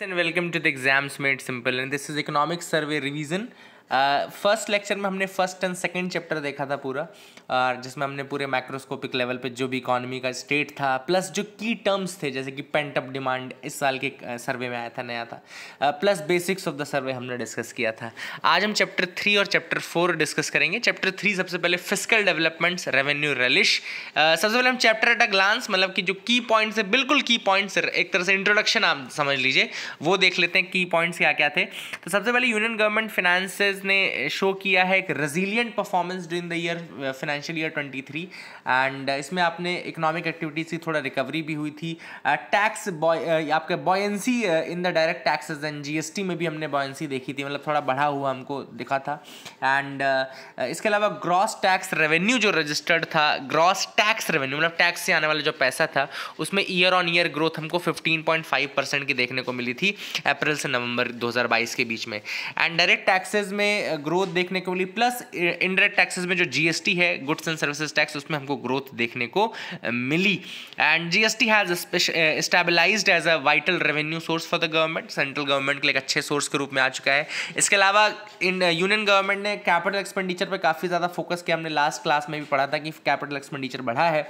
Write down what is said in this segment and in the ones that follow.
and welcome to the exams made simple and this is economic survey revision first lecture में हमने first and second chapter देखा था पूरा और जिसमें हमने पूरे माइक्रोस्कोपिक लेवल पे जो भी इकोनॉमी का स्टेट था प्लस जो की टर्म्स थे जैसे कि पेंट अप डिमांड इस साल के सर्वे में आया था नया था plus basics of the survey हमने डिस्कस किया था आज हम चैप्टर थ्री और चैप्टर फोर डिस्कस करेंगे चैप्टर थ्री सबसे पहले फिजिकल डेवलपमेंट्स रेवेन्यू रिलिश सबसे पहले हम चैप्टर एट अ ग्लांस मतलब कि जो की पॉइंट्स है बिल्कुल की पॉइंट्स एक तरह से इंट्रोडक्शन आप समझ लीजिए वो देख लेते हैं की पॉइंट्स क्या क्या थे तो सबसे पहले यूनियन गवर्नमेंट फाइनेंस टीचर्स ने शो eh, किया है एक resilient performance during the year financial year 23 and इसमें आपने इकोनॉमिक एक्टिविटीज की थोड़ा रिकवरी भी हुई थी टैक्स eh, बॉय eh, आपके buoyancy in the direct taxes and GST में भी हमने बॉयंसी देखी थी मतलब थोड़ा बढ़ा हुआ हमको दिखा था एंड इसके अलावा ग्रॉस टैक्स रेवेन्यू जो रजिस्टर्ड था ग्रॉस टैक्स रेवेन्यू मतलब टैक्स से आने वाला जो पैसा था उसमें ईयर ऑन ईयर ग्रोथ हमको फिफ्टीन की देखने को मिली थी अप्रैल से नवंबर दो के बीच में एंड डायरेक्ट टैक्सेज में में ग्रोथ देखने को मिली प्लस इंडायरेक्ट टैक्सेस में जो जीएसटी है गुड्स एंड सर्विसेज टैक्स उसमें हमको ग्रोथ देखने को मिली and GST has stabilise as a vital revenue source for the government central government के लिए एक अच्छे सोर्स के रूप में आ चुका है इसके अलावा इन यूनियन गवर्नमेंट ने कैपिटल एक्सपेंडिचर पर काफ़ी ज़्यादा फोकस किया हमने लास्ट क्लास में भी पढ़ा था कि कैपिटल एक्सपेंडिचर बढ़ा है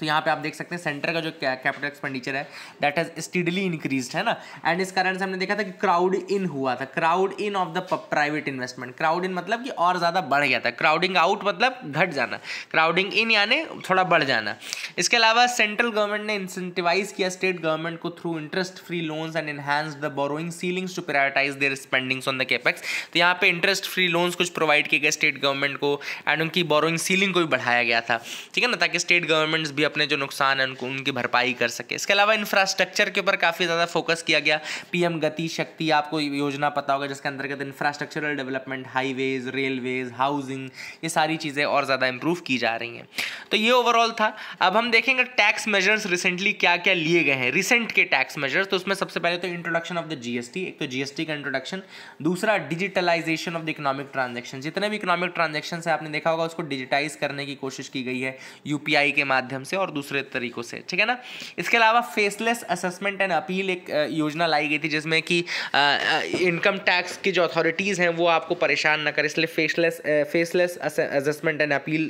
तो यहाँ पे आप देख सकते हैं सेंटर का जो कैपिटल एक्सपेंडिचर है दैट हैज़ स्टीडली इंक्रीज है ना एंड इस कारण से हमने देखा था कि क्राउड इन हुआ था crowd in of the private investment crowd in मतलब कि और ज़्यादा बढ़ गया था क्राउडिंग आउट मतलब घट जाना क्राउडिंग इन यानी थोड़ा बढ़ जाना इसके अलावा सेंट्रल गवर्नमेंट ने इंसेंटिवाइज किया स्टेट गवर्नमेंट को through interest free loans and enhance the borrowing ceilings to prioritise their spendings on the capex तो यहाँ पे इंटरेस्ट फ्री लोन्स कुछ प्रोवाइड किए गए स्टेट गवर्नमेंट को एंड उनकी बोरोइंग सीलिंग को भी बढ़ाया गया था ठीक है ना ताकि स्टेट गवर्नमेंट्स भी अपने जो नुकसान है उनको उनकी भरपाई कर सके इसके अलावा इंफ्रास्ट्रक्चर के ऊपर काफ़ी ज़्यादा फोकस किया गया पीएम गति शक्ति आपको योजना पता होगा जिसके अंतर्गत infrastructural development highways railways housing ये सारी चीज़ें और ज़्यादा इंप्रूव की जा रही हैं तो ये ओवरऑल था अब हम देखेंगे टैक्स मेजर्स रिसेंटली क्या क्या लिए गए हैं रिसेंट के टैक्स मेजर्स तो उसमें सबसे पहले तो इंट्रोडक्शन ऑफ द जीएसटी एक तो जीएसटी का इंट्रोडक्शन दूसरा digitalisation of the economic transaction जितने भी इकोनॉमिक ट्रांजेक्शन है आपने देखा होगा उसको डिजिटाइज करने की कोशिश की गई है यूपीआई के माध्यम से और दूसरे तरीकों से ठीक है ना इसके अलावा फेसलेस असेसमेंट एंड अपील एक योजना लाई गई थी जिसमें कि इनकम टैक्स की जो अथॉरिटीज़ हैं वो आपको परेशान ना करें इसलिए faceless faceless assessment and appeal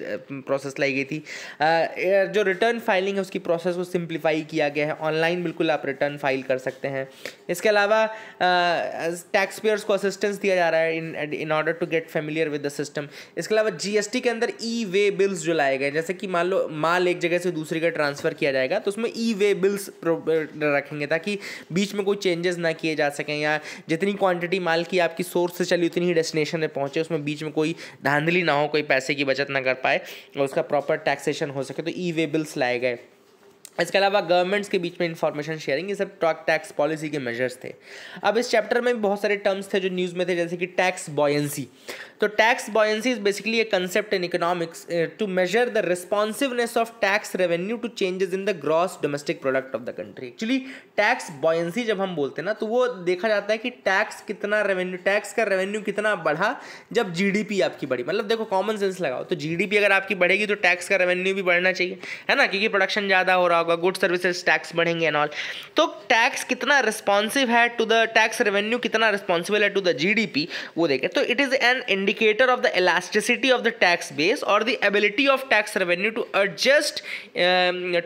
process लाई गई थी जो रिटर्न फाइलिंग है उसकी प्रोसेस को सिंप्लीफाई किया गया है ऑनलाइन बिल्कुल आप रिटर्न फाइल कर सकते हैं इसके अलावा टैक्स पेयर्स को असिस्टेंस दिया जा रहा है in in order to get familiar with the system इसके अलावा जीएसटी के अंदर ई वे बिल्स जो लाए गए जैसे कि मान लो माल एक जगह से दूसरे का ट्रांसफ़र किया जाएगा तो उसमें ई वे बिल्स रखेंगे ताकि बीच में कोई चेंजेस ना किए जा सकें या जितनी क्वांटिटी माल की आपकी सोर्स से चली उतनी ही डेस्टिनेशन में पहुँचे उसमें बीच में कोई धांधली ना हो कोई पैसे की बचत ना कर पाए और उसका प्रॉपर टैक्सेशन हो सके तो ई वे बिल्स लाए गए इसके अलावा गवर्नमेंट्स के बीच में इंफॉर्मेशन शेयरिंग ये सब टैक्स पॉलिसी के मेजर्स थे अब इस चैप्टर में भी बहुत सारे टर्म्स थे जो न्यूज़ में थे जैसे कि टैक्स बॉयेंसी तो tax buoyancy is basically a concept in economics to measure the responsiveness of tax revenue to changes in the gross domestic product of the country actually tax buoyancy जब हम बोलते हैं ना तो वो देखा जाता है कि टैक्स कितना रेवेन्यू टैक्स का रेवेन्यू कितना बढ़ा जब जीडीपी आपकी बढ़ी मतलब देखो कॉमन सेंस लगाओ तो जीडीपी अगर आपकी बढ़ेगी तो टैक्स का रेवेन्यू भी बढ़ना चाहिए है ना क्योंकि प्रोडक्शन ज़्यादा हो रहा होगा होगा गुड सर्विसेज टैक्स बढ़ेंगे एंड ऑल तो टैक्स कितना रिस्पॉन्सिव है टू द टैक्स रेवेन्यू कितना रिस्पॉन्सिबल है टू द जीडीपी वो देखें तो it is an indicator of the elasticity of the tax base और the ability of tax revenue to adjust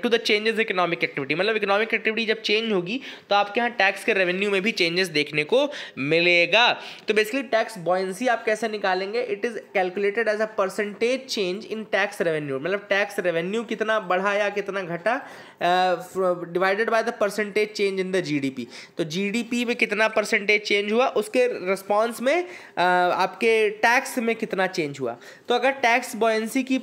to the changes economic activity मतलब economic activity जब change होगी तो आपके यहाँ टैक्स के रेवेन्यू में भी चेंजेस देखने को मिलेगा तो बेसिकली टैक्स बॉयसी आप कैसे निकालेंगे it is calculated as a percentage change in tax revenue मतलब टैक्स रेवेन्यू कितना बढ़ा या कितना घटा divided by the percentage change in the GDP तो जीडीपी में कितना परसेंटेज चेंज हुआ उसके रिस्पॉन्स में uh, आपके टैक्स में कितना चेंज हुआ तो अगर टैक्स बॉयंसी की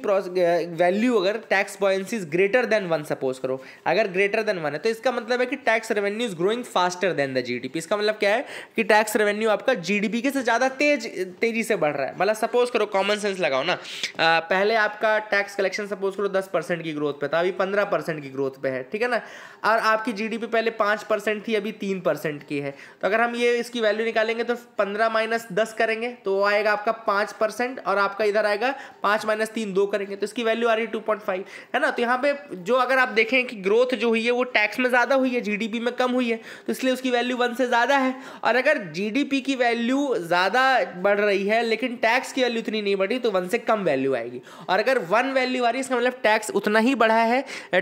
वैल्यू अगर tax buoyancy is greater than one suppose करो अगर ग्रेटर देन वन है तो इसका मतलब है कि tax revenue is growing faster than the G इसका मतलब क्या है कि टैक्स रेवेन्यू आपका जी के से ज़्यादा तेज तेजी से बढ़ रहा है मतलब सपोज करो कॉमन सेंस लगाओ ना पहले आपका टैक्स कलेक्शन सपोज करो दस परसेंट की ग्रोथ पे था अभी पंद्रह परसेंट की ग्रोथ पे है ठीक है ना और आपकी जीडीपी पहले पाँच परसेंट थी अभी तीन परसेंट की है तो अगर हम ये इसकी वैल्यू निकालेंगे तो पंद्रह माइनस दस करेंगे तो वो आएगा आपका पाँच परसेंट और आपका इधर आएगा पाँच माइनस तीन दो करेंगे तो इसकी वैल्यू आ रही है टू पॉइंट फाइव है ना तो यहाँ पे जो अगर आप देखें कि ग्रोथ जो हुई है वो टैक्स में ज़्यादा हुई है जीडीपी में कम हुई है तो इसलिए उसकी वैल्यू वन से ज़्यादा है और अगर जीडीपी की वैल्यू ज़्यादा बढ़ रही है लेकिन टैक्स की वैल्यू इतनी नहीं बढ़ी तो वन से कम वैल्यू आएगी और अगर वन वैल्यू आ रही है इसका मतलब टैक्स उतना ही बढ़ा है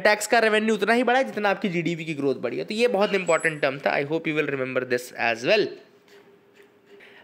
टैक्स का रेवेन्यू रेवेन्यू उतना ही बढ़ा है जितना आपकी जीडीपी की ग्रोथ बढ़ी है तो ये बहुत इंपॉर्टेंट टर्म था I hope you will remember this as well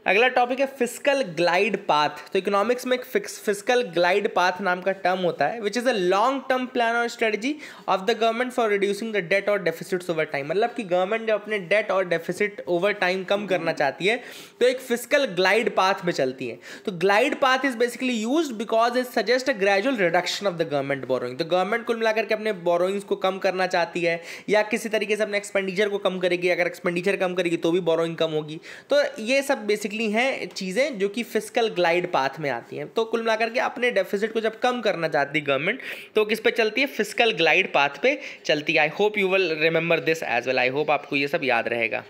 अगला टॉपिक है फिजिकल ग्लाइड पाथ तो इकोनॉमिक्स में एक फिजिकल ग्लाइड पाथ नाम का टर्म होता है which is a long term plan और strategy of the government for reducing the debt और डेफिसिट ओवर टाइम मतलब कि गवर्नमेंट जब अपने डेट और डेफिसिट ओवर टाइम कम करना हम्म। चाहती है तो एक फिजिकल ग्लाइड पाथ में चलती है तो glide path is basically use because it suggest a gradual reduction of the government borrowing तो गवर्नमेंट कुल मिलाकर के अपने बोरोइंग्स को कम करना चाहती है या किसी तरीके से अपने एक्सपेंडिचर को कम करेगी अगर एक्सपेंडिचर कम करेगी तो भी बोरोइंग कम होगी तो ये सब बेसिकली बेसिकली हैं चीज़ें जो कि फिजिकल ग्लाइड पाथ में आती हैं तो कुल मिलाकर के अपने डेफिसिट को जब कम करना चाहती है गवर्नमेंट तो किस पे चलती है फिजिकल ग्लाइड पाथ पे चलती है I hope you will remember this as well I hope आपको ये सब याद रहेगा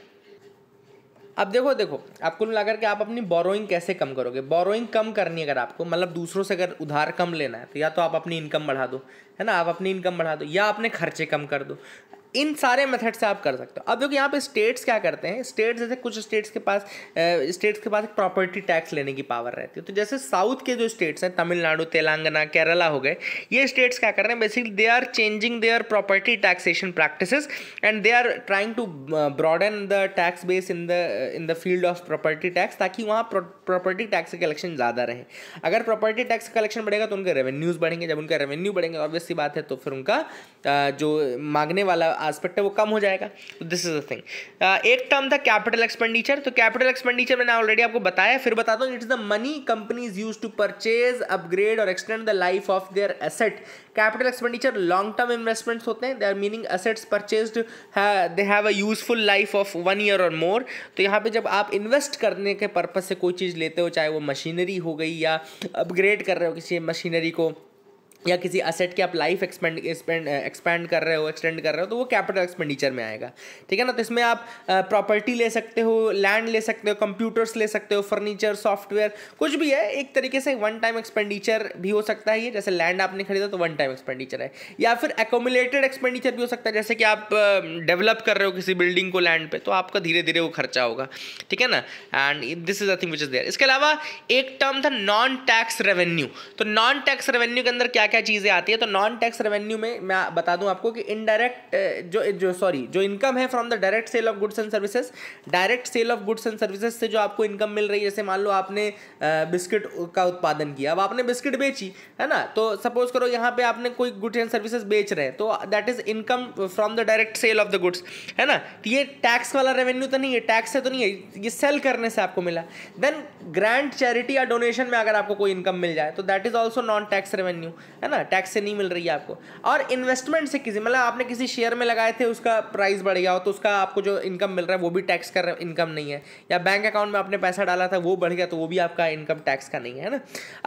अब देखो देखो आपको कुल मिलाकर के आप अपनी बोरोइंग कैसे कम करोगे बोरोइंग कम करनी अगर आपको मतलब दूसरों से अगर उधार कम लेना है तो या तो आप अपनी इनकम बढ़ा दो है ना आप अपनी इनकम बढ़ा दो या अपने खर्चे कम कर दो इन सारे मेथड से आप कर सकते हो अब देखो यहाँ पे स्टेट्स क्या करते हैं स्टेट्स जैसे कुछ स्टेट्स के पास स्टेट्स के पास प्रॉपर्टी टैक्स लेने की पावर रहती है तो जैसे साउथ के जो स्टेट्स हैं तमिलनाडु तेलंगाना केरला हो गए ये स्टेट्स क्या कर रहे हैं basically they are changing their property taxation practice and they are trying to broaden the tax base in the in the field of property tax ताकि वहाँ प्रॉपर्टी टैक्स कलेक्शन ज़्यादा रहे अगर प्रॉपर्टी टैक्स कलेक्शन बढ़ेगा तो उनके revenues बढ़ेंगे जब उनका रेवेन्यू बढ़ेंगे ऑब्वियसली बात है तो फिर उनका uh, जो मांगने वाला आस्पेक्ट है वो कम हो जाएगा दिस इज अ थिंग एक टर्म था कैपिटल एक्सपेंडिचर तो कैपिटल एक्सपेंडिचर मैंने ऑलरेडी आपको बताया फिर बता हूँ it's the money companies use to purchase upgrade और extend the life of their asset capital expenditure long term investments होते हैं they are meaning assets purchase they have a useful life of one year और more तो यहाँ पे जब आप invest करने के पर्पज से कोई चीज़ लेते हो चाहे वो मशीनरी हो गई या अपग्रेड कर रहे हो किसी मशीनरी को या किसी असेट के आप लाइफ एक्सपेंड एक्सपेंड एक्सपेंड कर रहे हो एक्सटेंड कर रहे हो तो वो कैपिटल एक्सपेंडिचर में आएगा ठीक है ना तो इसमें आप प्रॉपर्टी ले सकते हो लैंड ले सकते हो कंप्यूटर्स ले सकते हो फर्नीचर सॉफ्टवेयर कुछ भी है एक तरीके से वन टाइम एक्सपेंडिचर भी हो सकता है ये जैसे लैंड आपने खरीदा तो वन टाइम एक्सपेंडिचर है या फिर एकोमुलेटेड एक्सपेंडिचर भी हो सकता है जैसे कि आप डेवलप कर रहे हो किसी बिल्डिंग को लैंड पर तो आपका धीरे धीरे वो खर्चा होगा ठीक है ना and this is a thing which is there इसके अलावा एक टर्म था नॉन टैक्स रेवेन्यू तो नॉन टैक्स रेवेन्यू के अंदर क्या क्या क्या चीज़ें आती है तो नॉन टैक्स रेवेन्यू में मैं बता दूं आपको कि इनडायरेक्ट जो जो सॉरी जो इनकम है from the direct sale of goods and services direct sale of goods and services से जो आपको इनकम मिल रही है जैसे मान लो आपने बिस्किट का उत्पादन किया अब आपने बिस्किट बेची है ना तो सपोज करो यहाँ पे आपने कोई गुड्स एंड सर्विसेज बेच रहे हैं तो that is income from the direct sale of the goods है ना तो ये टैक्स वाला रेवेन्यू तो नहीं है टैक्स से तो नहीं है ये सेल करने से आपको मिला देन ग्रांट चैरिटी या डोनेशन में अगर आपको कोई इनकम मिल जाए तो that is also non tax revenue है ना टैक्स से नहीं मिल रही है आपको और इन्वेस्टमेंट से किसी मतलब आपने किसी शेयर में लगाए थे उसका प्राइस बढ़ गया हो तो उसका आपको जो इनकम मिल रहा है वो भी टैक्स का इनकम नहीं है या बैंक अकाउंट में आपने पैसा डाला था वो बढ़ गया तो वो भी आपका इनकम टैक्स का नहीं है ना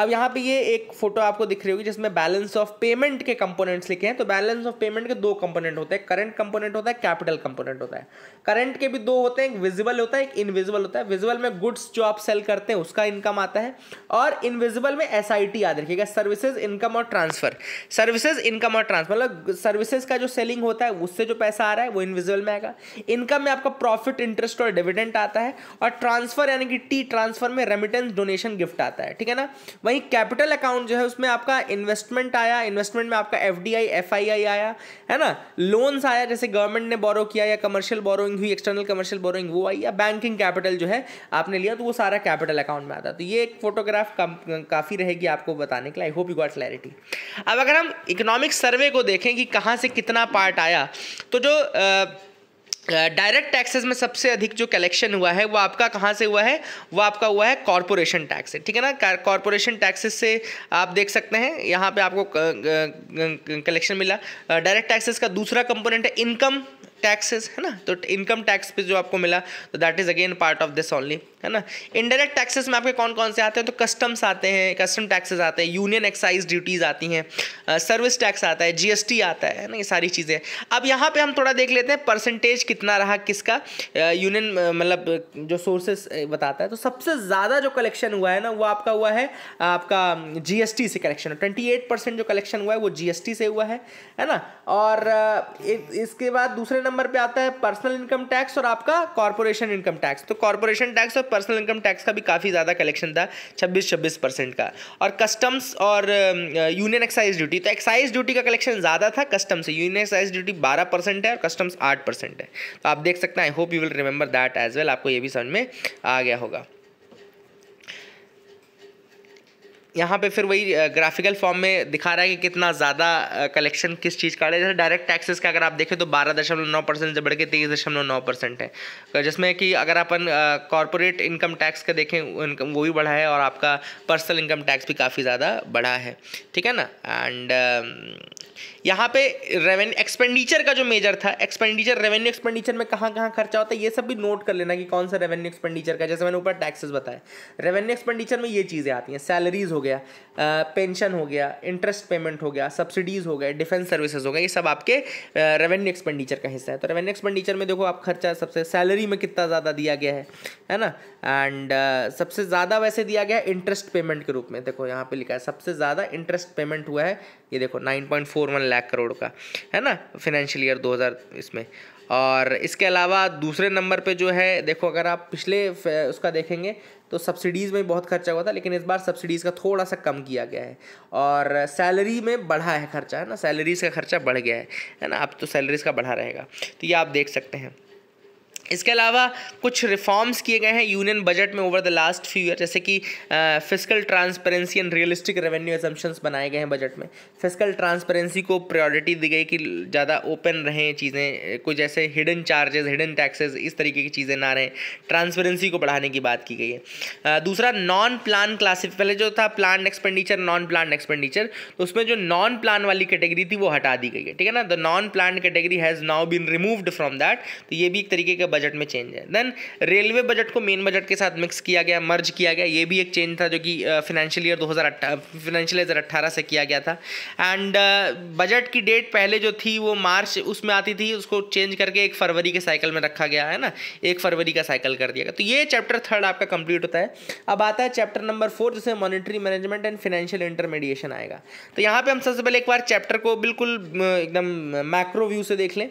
अब यहाँ पर ये एक फोटो आपको दिख रही होगी जिसमें बैलेंस ऑफ पेमेंट के कंपोनेंट्स लिखे हैं तो बैलेंस ऑफ पेमेंट के दो कंपोनेंट होते हैं करंट कंपोनेंट होता है कैपिटल कंपोनेंट होता है करंट के भी दो होते हैं एक विजिबल होता है एक इनविजिबल होता है विजिबल में गुड्स जो आप सेल करते हैं उसका इनकम आता है और इनविजिबल में एस आई टी याद रखिएगा सर्विसेज इनकम और ट्रांस ट्रांसफर सर्विसेज इनकम और ट्रांसफर मतलब सर्विसेज का जो सेलिंग होता है उससे जो पैसा आ रहा है वो इनविजिबल में आएगा इनकम में आपका प्रॉफिट इंटरेस्ट और डिविडेंट आता है और ट्रांसफर यानी कि टी ट्रांसफर में रेमिटेंस डोनेशन गिफ्ट आता है ठीक है ना वहीं कैपिटल अकाउंट जो है उसमें आपका इन्वेस्टमेंट आया इन्वेस्टमेंट में आपका एफ डी आया है ना लोन्स आया जैसे गवर्नमेंट ने बोरो किया या कमर्शियल बोरोइंग हुई एक्सटर्नल कमर्शियल बोरोइंग वो आई या बैंकिंग कैपिटल जो है आपने लिया तो वो सारा कैपिटल अकाउंट में आता तो ये एक फोटोग्राफ काफ़ी रहेगी आपको बताने के लिए I hope you got clarity अब अगर हम इकोनॉमिक सर्वे को देखें कि कहाँ से कितना पार्ट आया तो जो डायरेक्ट टैक्सेस में सबसे अधिक जो कलेक्शन हुआ है वो आपका कहाँ से हुआ है वो आपका हुआ है कॉरपोरेशन टैक्स से ठीक है ना कॉरपोरेशन टैक्सेस से आप देख सकते हैं यहाँ पे आपको कलेक्शन मिला डायरेक्ट टैक्सेस का दूसरा कंपोनेंट है इनकम टैक्सेस है ना तो इनकम टैक्स पे जो आपको मिला तो that is again part of this only है ना इनडायरेक्ट टैक्सेस में आपके कौन कौन से आते हैं तो कस्टम्स आते हैं कस्टम टैक्सेस आते हैं यूनियन एक्साइज ड्यूटीज़ आती हैं सर्विस टैक्स आता है जीएसटी आता है ना ये सारी चीज़ें अब यहाँ पे हम थोड़ा देख लेते हैं परसेंटेज कितना रहा किसका यूनियन मतलब जो सोर्सेस बताता है तो सबसे ज़्यादा जो कलेक्शन हुआ है ना वो आपका हुआ है आपका जी से कलेक्शन ट्वेंटी जो कलेक्शन हुआ है वो जी से हुआ है है ना और इसके बाद दूसरे नंबर पे आता है पर्सनल इनकम टैक्स और आपका कॉर्पोरेशन इनकम टैक्स तो कॉर्पोरेशन टैक्स और पर्सनल इनकम टैक्स का भी काफ़ी ज़्यादा कलेक्शन था छब्बीस छब्बीस परसेंट का और कस्टम्स और यूनियन एक्साइज ड्यूटी तो एक्साइज ड्यूटी का कलेक्शन ज़्यादा था कस्टम्स से यूनियन एक्साइज ड्यूटी बारह परसेंट है और कस्टम्स आठ परसेंट है तो आप देख सकते हैं I hope you will remember that as well आपको ये भी समझ में आ गया होगा यहाँ पे फिर वही ग्राफिकल फॉर्म में दिखा रहा है कि कितना ज़्यादा कलेक्शन किस चीज़ का है जैसे डायरेक्ट टैक्सेस का अगर आप देखें तो बारह दशमलव नौ परसेंट से बढ़ के तेईस दशमलव नौ परसेंट है जिसमें कि अगर अपन कॉरपोरेट इनकम टैक्स का देखें इनकम वो भी बढ़ा है और आपका पर्सनल इनकम टैक्स भी काफ़ी ज़्यादा बढ़ा है ठीक है ना एंड यहाँ पे रेवेन्यू एक्सपेंडिचर का जो मेजर था एक्सपेंडिचर रेवेन्यू एक्सपेंडिचर में कहाँ कहाँ खर्चा होता है ये सब भी नोट कर लेना कि कौन सा रेवेन्यू एक्सपेंडिचर का जैसे मैंने ऊपर टैक्सेस बताया रेवेन्यू एक्सपेंडिचर में ये चीज़ें आती हैं सैलरीज हो गया पेंशन हो गया इंटरेस्ट पेमेंट हो गया सब्सिडीज हो गए डिफेंस सर्विसेज हो गए ये सब आपके रेवेन्यू एक्सपेंडिचर का हिस्सा है तो रेवेन्यू एक्सपेंडिचर में देखो आप खर्चा सबसे सैलरी में कितना ज़्यादा दिया गया है है ना एंड सबसे ज़्यादा वैसे दिया गया इंटरेस्ट पेमेंट के रूप में देखो यहाँ पे लिखा है सबसे ज़्यादा इंटरेस्ट पेमेंट हुआ है ये देखो 9.41 लाख करोड़ का है ना फिनेंशियल ईयर 2000 इसमें और इसके अलावा दूसरे नंबर पे जो है देखो अगर आप पिछले उसका देखेंगे तो सब्सिडीज़ में बहुत खर्चा हुआ था लेकिन इस बार सब्सिडीज़ का थोड़ा सा कम किया गया है और सैलरी में बढ़ा है खर्चा है ना सैलरीज़ का खर्चा बढ़ गया है है ना आप तो सैलरीज़ का बढ़ा रहेगा तो ये आप देख सकते हैं इसके अलावा कुछ रिफॉर्म्स किए गए हैं यूनियन बजट में over the last few year जैसे कि fiscal transparency and realistic revenue assumptions बनाए गए हैं बजट में फिजिकल ट्रांसपेरेंसी को प्रायोरिटी दी गई कि ज़्यादा ओपन रहें चीज़ें कोई जैसे हिडन चार्जेस हिडन टैक्सेस इस तरीके की चीज़ें ना रहें ट्रांसपेरेंसी को बढ़ाने की बात की गई है दूसरा नॉन प्लान क्लासिफ पहले जो था plan expenditure non plan expenditure तो उसमें जो नॉन प्लान वाली कैटेगरी थी वो हटा दी गई है ठीक है ना the non plan category has now been removed from that तो ये भी एक तरीके का बजट में चेंज है देन रेलवे बजट को मेन बजट के साथ मिक्स किया गया मर्ज किया गया ये भी एक चेंज था जो कि फाइनेंशियल ईयर 2018 फाइनेंशियल ईयर अट्ठारह से किया गया था एंड बजट की डेट पहले जो थी वो मार्च उसमें आती थी उसको चेंज करके एक फरवरी के साइकिल में रखा गया है ना एक फरवरी का साइकिल कर दिया गया तो ये चैप्टर थर्ड आपका कंप्लीट होता है अब आता है चैप्टर नंबर फोर जिसमें monetary management and financial intermediation आएगा तो यहाँ पर हम सबसे पहले एक बार चैप्टर को बिल्कुल एकदम मैक्रो व्यू से देख लें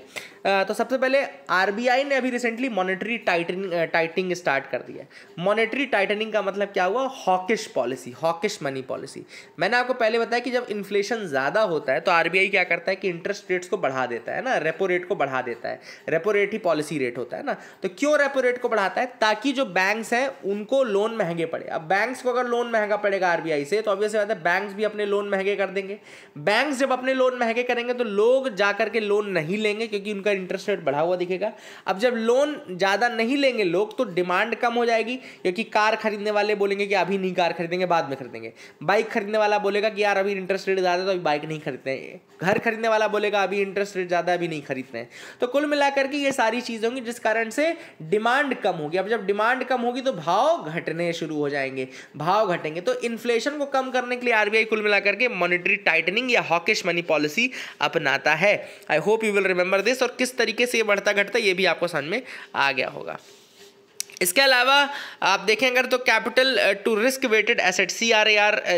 तो सबसे पहले आर ने अभी recently monetary tightening tightening start कर दी है मॉनेटरी टाइटनिंग का मतलब क्या हुआ hawkish policy hawkish money policy मैंने आपको पहले बताया कि जब इन्फ्लेशन ज़्यादा होता है तो आर क्या करता है कि इंटरेस्ट रेट्स को बढ़ा देता है ना रेपो रेट को बढ़ा देता है रेपो रेट ही पॉलिसी रेट होता है ना तो क्यों रेपो रेट को बढ़ाता है ताकि जो बैंक्स हैं उनको लोन महंगे पड़े अब बैंक्स को अगर लोन महंगा पड़ेगा आर से तो ऑब्वियस बात है बैंक्स भी अपने लोन महंगे कर देंगे बैंक्स जब अपने लोन महंगे करेंगे तो लोग जाकर के लोन नहीं लेंगे क्योंकि उनका इंटरेस्ट रेट बढ़ा हुआ दिखेगा अब जब लोन ज़्यादा नहीं लेंगे लोग तो डिमांड कम हो जाएगी क्योंकि कार खरीदने वाले बोलेंगे कि अभी नहीं कार खरीदेंगे बाद में खरीदेंगे बाइक खरीदने वाला बोलेगा कि यार अभी इंटरेस्ट रेट ज़्यादा तो अभी बाइक नहीं खरीदते हैं घर खरीदने वाला बोलेगा अभी इंटरेस्ट रेट ज़्यादा अभी नहीं खरीदते हैं तो कुल मिलाकर के ये सारी चीज़ें होंगी जिस कारण से डिमांड कम होगी अब जब डिमांड कम होगी तो भाव घटने शुरू हो जाएंगे भाव घटेंगे तो इन्फ्लेशन को कम करने के लिए आरबीआई कुल मिलाकर के मॉनिटरी टाइटनिंग या हॉकिश मनी पॉलिसी अपनाता है I hope you will remember this और किस किस तरीके से ये बढ़ता घटता ये भी आपको समझ में आ गया होगा इसके अलावा आप देखें अगर तो capital to risk weighted asset सी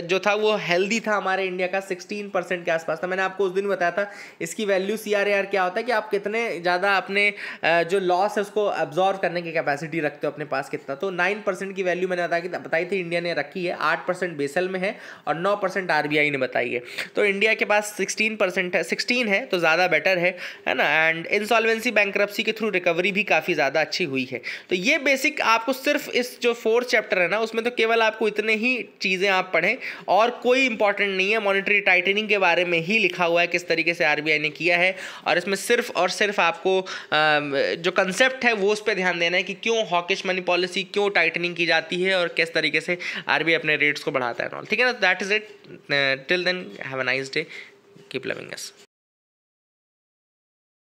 जो था वो हेल्दी था हमारे इंडिया का 16 परसेंट के आसपास था मैंने आपको उस दिन बताया था इसकी वैल्यू सी क्या होता है कि आप कितने ज़्यादा अपने जो लॉस है उसको एब्जॉर्व करने की कैपेसिटी रखते हो अपने पास कितना तो नाइन परसेंट की वैल्यू मैंने बताया बताई थी इंडिया ने रखी है आठ परसेंट बेसल में है और नौ परसेंट आर ने बताई है तो इंडिया के पास सिक्सटीन परसेंट है सिक्सटीन है तो ज़्यादा बेटर है है ना एंड इंसॉल्वेंसी बैंक के थ्रू रिकवरी भी काफ़ी ज़्यादा अच्छी हुई है तो ये बेसिक बेसिक आपको सिर्फ इस जो फोर्थ चैप्टर है ना उसमें तो केवल आपको इतने ही चीज़ें आप पढ़ें और कोई इंपॉर्टेंट नहीं है मॉनिटरी टाइटनिंग के बारे में ही लिखा हुआ है किस तरीके से आर ने किया है और इसमें सिर्फ और सिर्फ आपको जो कंसेप्ट है वो उस पर ध्यान देना है कि क्यों हॉकिश मनी पॉलिसी क्यों टाइटनिंग की जाती है और किस तरीके से आर अपने रेट्स को बढ़ाता है ठीक है ना that is it till then have a nice day keep loving S